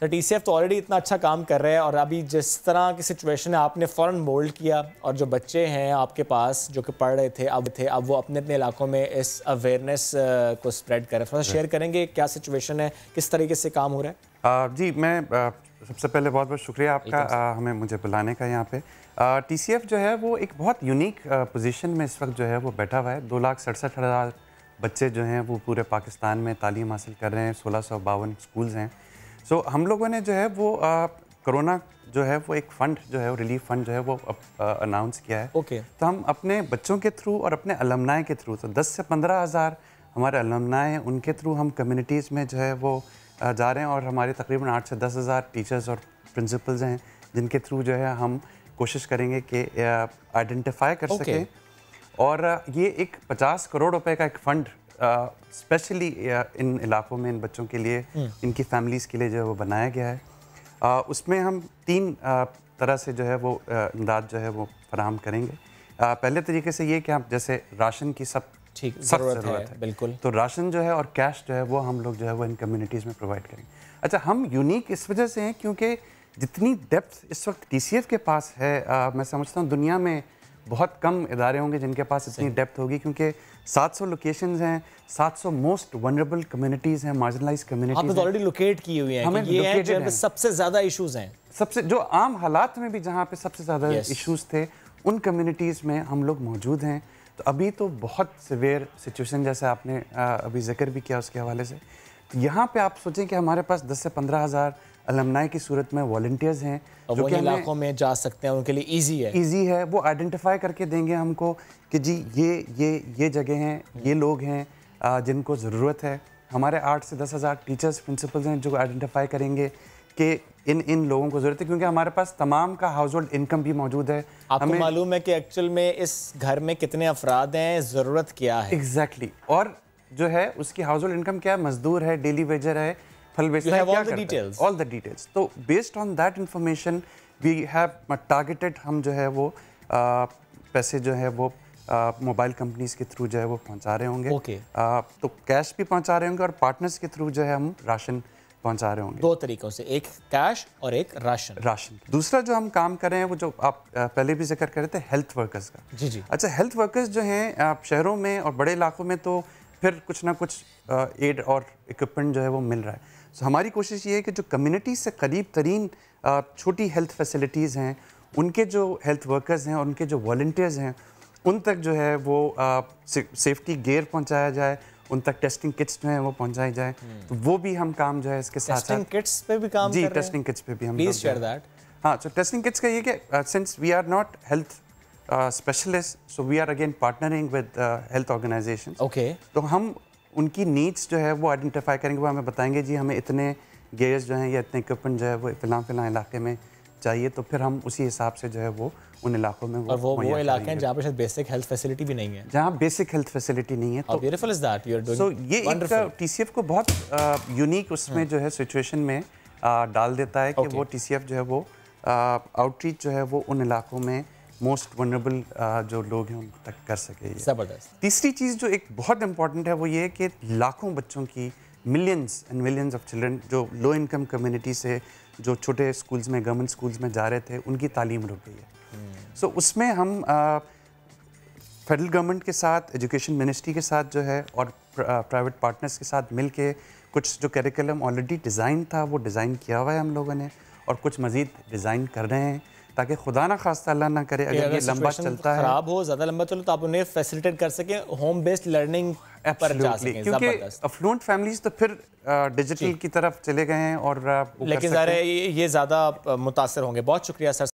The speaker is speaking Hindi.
सर टी तो ऑलरेडी इतना अच्छा काम कर रहे हैं और अभी जिस तरह की सिचुएशन है आपने फ़ौर मोल्ड किया और जो बच्चे हैं आपके पास जो कि पढ़ रहे थे अब थे अब वो अपने अपने इलाकों में इस अवेयरनेस को स्प्रेड करें थोड़ा शेयर करेंगे क्या सिचुएशन है किस तरीके से काम हो रहा है आ, जी मैं आ, सबसे पहले बहुत बहुत शुक्रिया आपका आ, हमें मुझे बुलाने का यहाँ पे टी जो है वो एक बहुत यूनिक पोजिशन में इस वक्त जो है वो बैठा हुआ है दो लाख सड़सठ हज़ार बच्चे जो हैं वो पूरे पाकिस्तान में तालीम हासिल कर रहे हैं सोलह सौ बावन स्कूल्स हैं सो so, हम लोगों ने जो है वो कोरोना जो है वो एक फंड जो है वो रिलीफ फंड जो है वो अनाउंस किया है ओके okay. तो हम अपने बच्चों के थ्रू और अपने अलमनाए के थ्रू तो दस से पंद्रह हज़ार हमारे अलमनाए हैं उनके थ्रू हम कम्युनिटीज़ में जो है वो जा रहे हैं और हमारे तकरीबन आठ से दस हज़ार टीचर्स और प्रिंसिपल्स हैं जिनके थ्रू जो है हम कोशिश करेंगे कि आइडेंटिफाई कर okay. सकें और ये एक पचास करोड़ रुपए का एक फ़ंड स्पेशली इन इलाकों में इन बच्चों के लिए हम्म। इनकी फैमिलीज़ के लिए जो है वो बनाया गया है उसमें हम तीन तरह से जो है वो इमदाद जो है वो फराहम करेंगे पहले तरीके से ये कि आप जैसे राशन की सब ठीक ज़रूरत है, है बिल्कुल तो राशन जो है और कैश जो है वो हम लोग जो है वो इन कम्युनिटीज़ में प्रोवाइड करेंगे अच्छा हम यूनिक इस वजह से हैं क्योंकि जितनी डेप्थ इस वक्त टी के पास है आ, मैं समझता हूँ दुनिया में बहुत कम इदारे होंगे जिनके पास इतनी डेप्थ होगी क्योंकि 700 लोकेशंस हैं 700 मोस्ट वनरेबल कम्युनिटीज हैं मार्जिनलाइज कम्युनिटीज आपने ऑलरेडी तो लोकेट किए हुए हैं ये है जो पे सबसे ज़्यादा इश्यूज हैं सबसे जो आम हालात में भी जहाँ पे सबसे ज़्यादा इश्यूज थे उन कम्युनिटीज़ में हम लोग मौजूद हैं तो अभी तो बहुत सिवियर सिचुएशन जैसे आपने अभी जिक्र भी किया उसके हवाले से तो यहाँ पे आप सोचें कि हमारे पास 10 से पंद्रह हज़ार अलमनाई की सूरत में वॉल्टियर्स हैं जो कि इलाकों में जा सकते हैं उनके लिए ईजी है ईजी है वो आइडेंटिफाई करके देंगे हमको कि जी ये ये ये जगह हैं ये लोग हैं जिनको ज़रूरत है हमारे आठ से दस हज़ार टीचर्स प्रिंसिपल्स हैं जो आइडेंटिफाई करेंगे कि इन इन लोगों को ज़रूरत है क्योंकि हमारे पास तमाम का हाउस होल्ड इनकम भी मौजूद है आपको हमें मालूम है कि एक्चुअल में इस घर में कितने अफराद हैं ज़रूरत क्या है एग्जैक्टली exactly. और जो है उसकी हाउस होल्ड इनकम क्या है मजदूर है डेली वेजर है फल बेचना है क्या करता है ऑल द डिटेल्स तो based on that information we have targeted हम जो है वो uh, पैसे जो है वो मोबाइल uh, कंपनीज के थ्रू जो है वो पहुंचा रहे होंगे okay. Uh, तो कैश भी पहुंचा रहे होंगे और पार्टनर्स के थ्रू जो है हम राशन पहुंचा रहे होंगे दो तरीकों से एक कैश और एक राशन राशन दूसरा जो हम काम कर रहे हैं वो जो आप पहले भी जिक्र कर रहे थे हेल्थ वर्कर्स का जी जी अच्छा हेल्थ वर्कर्स जो हैं आप शहरों में और बड़े इलाकों में तो फिर कुछ ना कुछ एड और इक्विपमेंट जो है वो मिल रहा है हमारी कोशिश ये है कि जो कम्युनिटी से करीब तरीन छोटी हेल्थ फैसिलिटीज़ हैं उनके जो हेल्थ वर्कर्स हैं और उनके जो वॉल्टियर्स हैं उन तक जो है वो सेफ्टी गेयर पहुँचाया जाए उन तक टेस्टिंग किट्स जो है वो पहुँचाई जाए हम्म। तो वो भी हम काम जो है इसके साथ टेस्टिंग किट्स पे भी काम जी टेस्टिंग किट्स पे भी हम प्लीज शेयर दैट हाँ सो टेस्टिंग किट्स का ये कि since we are not health specialist so we are again partnering with health organisation okay तो हम उनकी नीड्स जो है वो आइडेंटिफाई करेंगे वो हमें बताएंगे जी हमें इतने गेयर्स जो हैं या इतने इक्विपमेंट जो है वो फिलहाल फिलहाल इलाके में चाहिए तो फिर हम उसी हिसाब से जो है वो उन इलाकों में वो और वो वो इलाके हैं जहाँ पर शायद बेसिक हेल्थ फैसिलिटी भी नहीं है जहाँ बेसिक हेल्थ फैसिलिटी नहीं है तो beautiful is that you are doing so ये एक uh, को बहुत यूनिक uh, उसमें hmm. जो है सिचुएशन में uh, डाल देता है कि वो एफ जो है वो आउटरीच जो है वो उन इलाकों में मोस्ट वनरेबल uh, जो लोग हैं उन तक कर सके ज़बरदस्त तीसरी चीज़ जो एक बहुत इंपॉर्टेंट है वो ये कि लाखों बच्चों की millions and millions of children जो लो इनकम कम्युनिटी से जो छोटे स्कूल्स में गवर्नमेंट स्कूल्स में जा रहे थे उनकी तालीम रुक गई है सो हम्म। hmm. so, उसमें हम फेडरल uh, गवर्नमेंट के साथ एजुकेशन मिनिस्ट्री के साथ जो है और प्राइवेट पार्टनर्स uh, के साथ मिल के कुछ जो करिकुलम ऑलरेडी डिज़ाइन था वो डिज़ाइन किया हुआ है हम लोगों ने और कुछ मज़ीद डिज़ाइन कर रहे हैं ताकि खुदा ना खास अल्लाह ना करे अगर ये लंबा चलता है खराब हो ज़्यादा लंबा चलो तो आप उन्हें फैसिलिटेट कर सकें होम बेस्ड लर्निंग पर जा सकें क्योंकि अफ्लुएंट फैमिलीज तो फिर डिजिटल की तरफ चले गए हैं और लेकिन ये ज़्यादा मुतासर होंगे बहुत शुक्रिया सर